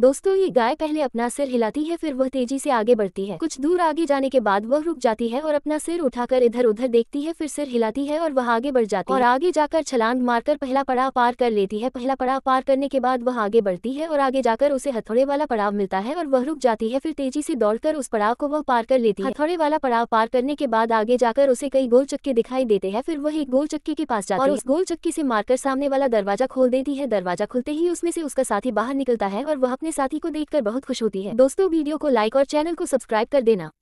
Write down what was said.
दोस्तों ये गाय पहले अपना सिर हिलाती है फिर वह तेजी से आगे बढ़ती है कुछ दूर आगे जाने के बाद वह रुक जाती है और अपना सिर उठाकर इधर उधर देखती है फिर सिर हिलाती है और वह आगे बढ़ जाती है और आगे जाकर छलांग मारकर पहला पड़ाव पार कर लेती है पहला पड़ाव पार करने के बाद वह आगे बढ़ती है और आगे जाकर उसे हथौड़े वाला पड़ाव मिलता है और वह रुक जाती है फिर तेजी से दौड़कर उस पड़ाव को वह पार कर लेती है हथौड़े वाला पड़ाव पार करने के बाद आगे जाकर उसे कई गोल चक्के दिखाई देते हैं फिर वह एक गोल चक्के के पास जाती है और उस गोल चक्की से मारकर सामने वाला दरवाजा खोल देती है दरवाजा खुलते ही उसमें से उसका साथी बाहर निकलता है और वह अपने साथी को देखकर बहुत खुश होती है दोस्तों वीडियो को लाइक और चैनल को सब्सक्राइब कर देना